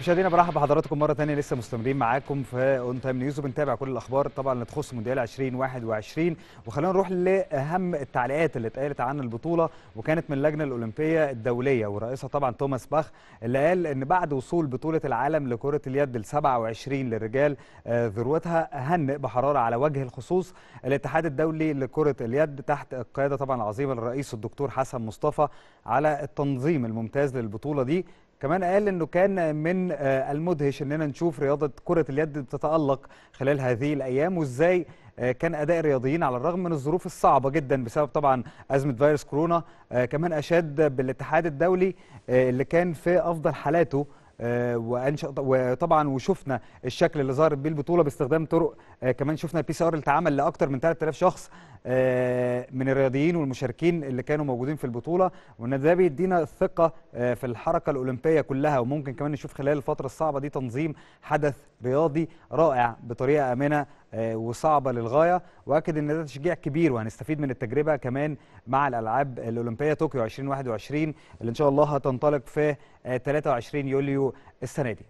مشاهدينا برحب بحضراتكم مره ثانيه لسه مستمرين معاكم في اون تايم نيوز وبنتابع كل الاخبار طبعا اللي تخص مونديال 2021 وخلينا نروح لاهم التعليقات اللي اتقالت عن البطوله وكانت من اللجنه الاولمبيه الدوليه ورئيسها طبعا توماس باخ اللي قال ان بعد وصول بطوله العالم لكره اليد ال 27 للرجال آه، ذروتها هنئ بحراره على وجه الخصوص الاتحاد الدولي لكره اليد تحت القياده طبعا العظيمه للرئيس الدكتور حسن مصطفى على التنظيم الممتاز للبطوله دي كمان قال انه كان من آه، المدهش اننا نشوف رياضه كره اليد بتتالق خلال هذه الايام وازاي آه، كان اداء الرياضيين على الرغم من الظروف الصعبه جدا بسبب طبعا ازمه فيروس كورونا آه، كمان اشاد بالاتحاد الدولي اللي كان في افضل حالاته وانشا وطبعا وشفنا الشكل اللي ظهرت بيه البطوله باستخدام طرق كمان شفنا البي سي ار اللي اتعمل لاكثر من 3000 شخص آه، من الرياضيين والمشاركين اللي كانوا موجودين في البطوله وان ده بيدينا الثقه آه، في الحركه الاولمبيه كلها وممكن كمان نشوف خلال الفتره الصعبه دي تنظيم حدث رياضي رائع بطريقه امنه آه، وصعبه للغايه واكد ان ده تشجيع كبير وهنستفيد من التجربه كمان مع الالعاب الاولمبيه طوكيو 2021 اللي ان شاء الله هتنطلق في 23 يوليو السنه دي